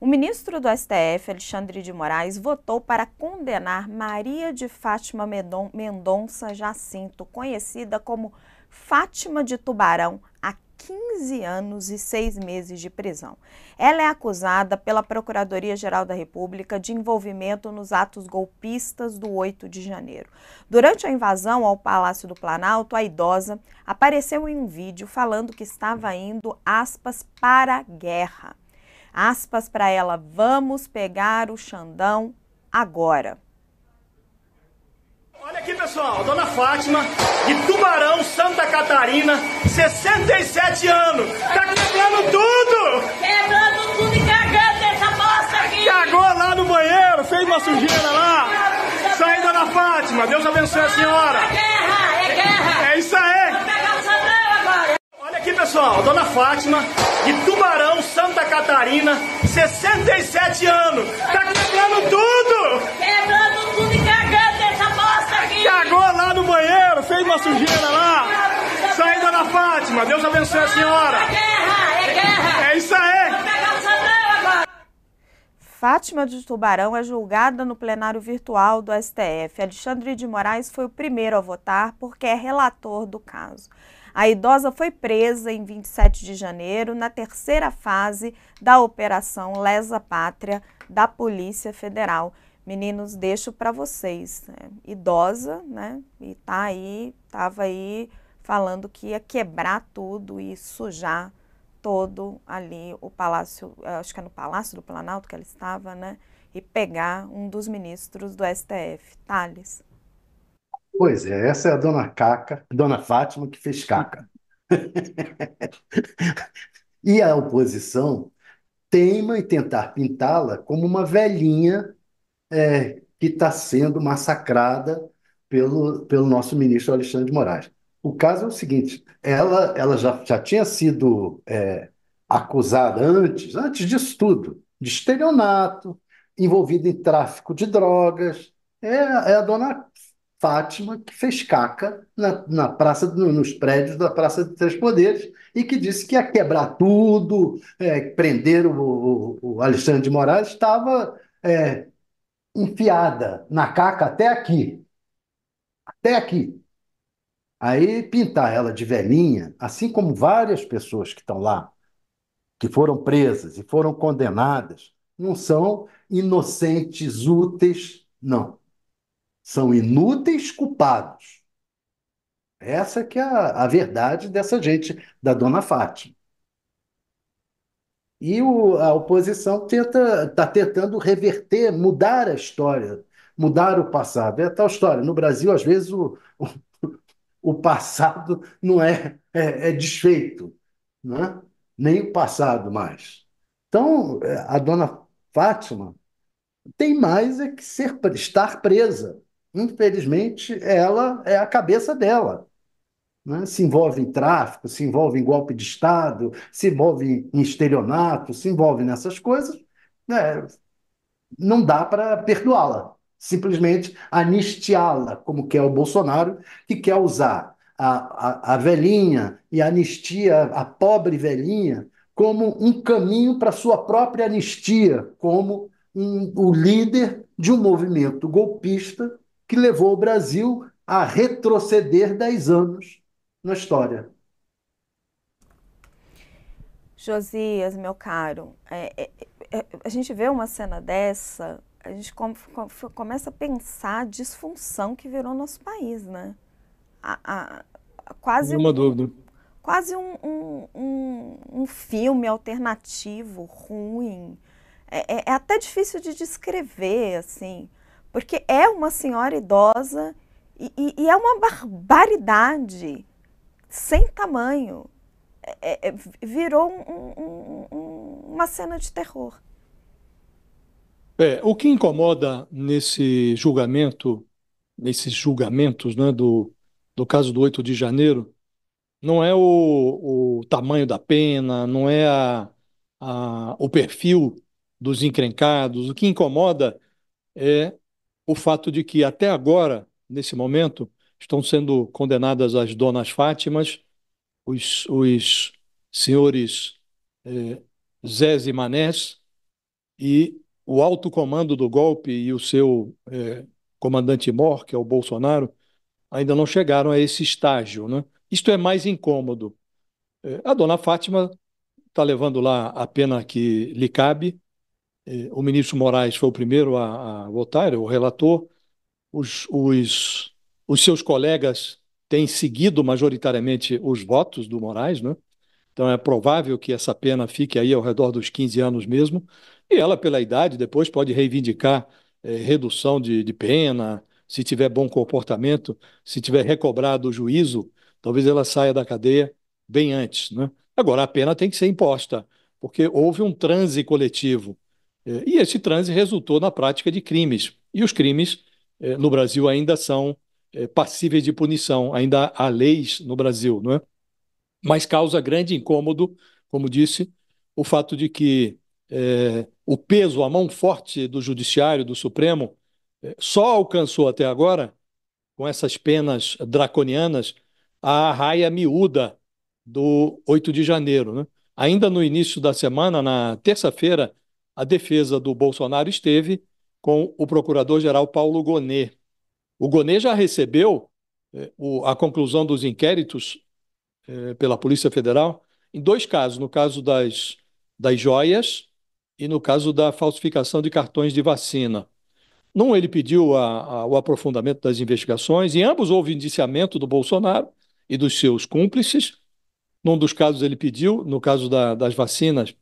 O ministro do STF, Alexandre de Moraes, votou para condenar Maria de Fátima Mendonça Jacinto, conhecida como Fátima de Tubarão, a 15 anos e 6 meses de prisão. Ela é acusada pela Procuradoria-Geral da República de envolvimento nos atos golpistas do 8 de janeiro. Durante a invasão ao Palácio do Planalto, a idosa apareceu em um vídeo falando que estava indo, aspas, para a guerra aspas para ela, vamos pegar o Xandão agora. Olha aqui, pessoal, Dona Fátima, de Tubarão, Santa Catarina, 67 anos, tá quebrando tudo! Quebrando tudo e cagando essa bosta aqui! Cagou lá no banheiro, fez uma sujeira lá! Tá Isso Dona Fátima, Deus abençoe a senhora! Tá pessoal, Dona Fátima, de Tubarão, Santa Catarina, 67 anos. Tá quebrando tudo! Quebrando tudo e cagando essa bosta aqui! Cagou lá no banheiro, fez uma sujeira lá. Isso aí, Dona Fátima, Deus abençoe a senhora. É guerra, é guerra! É isso aí! Fátima de Tubarão é julgada no plenário virtual do STF. Alexandre de Moraes foi o primeiro a votar porque é relator do caso. A idosa foi presa em 27 de janeiro, na terceira fase da Operação Lesa Pátria da Polícia Federal. Meninos, deixo para vocês. Né? Idosa, né? E tá aí, tava aí falando que ia quebrar tudo e sujar todo ali o palácio, eh, acho que é no Palácio do Planalto que ela estava, né? E pegar um dos ministros do STF, Thales. Pois é, essa é a dona Caca, dona Fátima que fez caca. e a oposição teima em tentar pintá-la como uma velhinha é, que está sendo massacrada pelo, pelo nosso ministro Alexandre de Moraes. O caso é o seguinte: ela, ela já, já tinha sido é, acusada antes, antes disso tudo, de estelionato, envolvida em tráfico de drogas. É, é a dona Fátima que fez caca na, na praça, nos prédios da Praça de Três Poderes e que disse que ia quebrar tudo, é, prender o, o, o, Alexandre de Moraes, estava é, enfiada na caca até aqui. Até aqui. Aí pintar ela de velhinha, assim como várias pessoas que estão lá, que foram presas e foram condenadas, não são inocentes úteis, não. São inúteis culpados. Essa que é a, a verdade dessa gente, da dona Fátima. E o, a oposição tenta está tentando reverter, mudar a história, mudar o passado. É tal história. No Brasil, às vezes, o, o o passado não é, é, é desfeito, né? nem o passado mais. Então, é, a dona Fátima tem mais é que ser, estar presa. Infelizmente, ela é a cabeça dela. Né? Se envolve em tráfico, se envolve em golpe de Estado, se envolve em estelionato, se envolve nessas coisas, né? não dá para perdoá-la simplesmente anistiá-la, como quer o Bolsonaro, que quer usar a, a, a velhinha e a anistia, a pobre velhinha, como um caminho para sua própria anistia, como um, o líder de um movimento golpista que levou o Brasil a retroceder 10 anos na história. Josias, meu caro, é, é, é, a gente vê uma cena dessa a gente começa a pensar a disfunção que virou nosso país, né? A, a, a quase uma um, dúvida. Quase um, um, um, um filme alternativo, ruim. É, é, é até difícil de descrever, assim, porque é uma senhora idosa e, e, e é uma barbaridade sem tamanho. É, é, é virou uma cena de terror. É, o que incomoda nesse julgamento, nesses julgamentos né, do, do caso do 8 de janeiro, não é o, o tamanho da pena, não é a, a, o perfil dos encrencados. O que incomoda é o fato de que, até agora, nesse momento, estão sendo condenadas as donas Fátimas, os, os senhores é, e Manés e o alto comando do golpe e o seu é, comandante mor, que é o Bolsonaro, ainda não chegaram a esse estágio. Né? Isto é mais incômodo. É, a dona Fátima está levando lá a pena que lhe cabe. É, o ministro Moraes foi o primeiro a, a votar, é o relator. Os, os, os seus colegas têm seguido majoritariamente os votos do Moraes, né? Então é provável que essa pena fique aí ao redor dos 15 anos mesmo, e ela, pela idade, depois pode reivindicar é, redução de, de pena, se tiver bom comportamento, se tiver recobrado o juízo, talvez ela saia da cadeia bem antes. Né? Agora, a pena tem que ser imposta, porque houve um transe coletivo. Eh, e esse transe resultou na prática de crimes. E os crimes eh, no Brasil ainda são passíveis de punição, ainda há leis no Brasil. Não é? Mas causa grande incômodo, como disse, o fato de que é, o peso, a mão forte do Judiciário, do Supremo, é, só alcançou até agora, com essas penas draconianas, a raia miúda do 8 de janeiro. Né? Ainda no início da semana, na terça-feira, a defesa do Bolsonaro esteve com o procurador-geral Paulo Gonet. O Gonet já recebeu é, o, a conclusão dos inquéritos é, pela Polícia Federal em dois casos, no caso das, das joias e no caso da falsificação de cartões de vacina. Num, ele pediu a, a, o aprofundamento das investigações, em ambos houve indiciamento do Bolsonaro e dos seus cúmplices. Num dos casos, ele pediu, no caso da, das vacinas,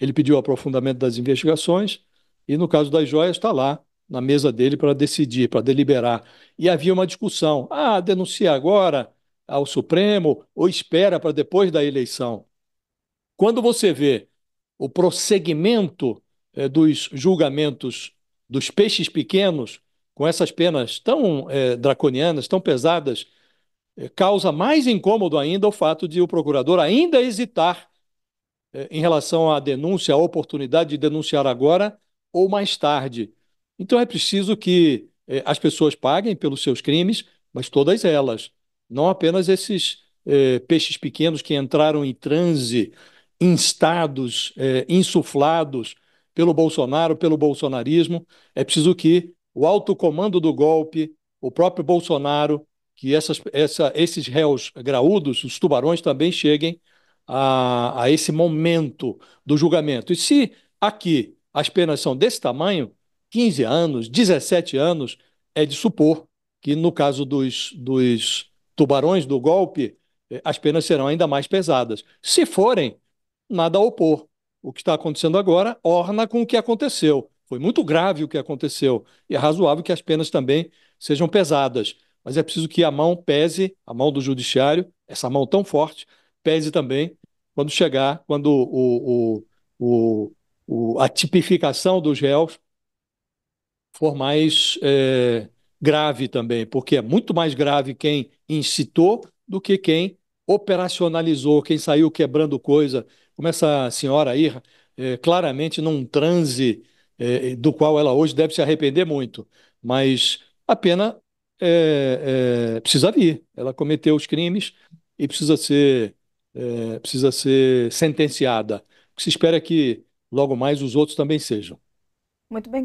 ele pediu aprofundamento das investigações, e no caso das joias, está lá na mesa dele para decidir, para deliberar. E havia uma discussão: ah, denuncia agora, ao Supremo ou espera para depois da eleição. Quando você vê o prosseguimento eh, dos julgamentos dos peixes pequenos, com essas penas tão eh, draconianas, tão pesadas, eh, causa mais incômodo ainda o fato de o procurador ainda hesitar em relação à denúncia, à oportunidade de denunciar agora ou mais tarde. Então é preciso que as pessoas paguem pelos seus crimes, mas todas elas não apenas esses eh, peixes pequenos que entraram em transe, instados, eh, insuflados pelo Bolsonaro, pelo bolsonarismo. É preciso que o alto comando do golpe, o próprio Bolsonaro, que essas, essa, esses réus graúdos, os tubarões, também cheguem a, a esse momento do julgamento. E se aqui as penas são desse tamanho, 15 anos, 17 anos, é de supor que no caso dos, dos tubarões do golpe, eh, as penas serão ainda mais pesadas. Se forem, nada a opor. O que está acontecendo agora orna com o que aconteceu. Foi muito grave o que aconteceu e é razoável que as penas também sejam pesadas. Mas é preciso que a mão pese, a mão do judiciário, essa mão tão forte, pese também quando chegar, quando o, o, o, a tipificação dos réus for mais é, grave também, porque é muito mais grave quem incitou do que quem operacionalizou, quem saiu quebrando coisa, como essa senhora aí, é, claramente num transe é, do qual ela hoje deve se arrepender muito, mas a pena é, é precisa vir. Ela cometeu os crimes e precisa ser, é, precisa ser sentenciada. O que se espera é que logo mais os outros também sejam. Muito bem.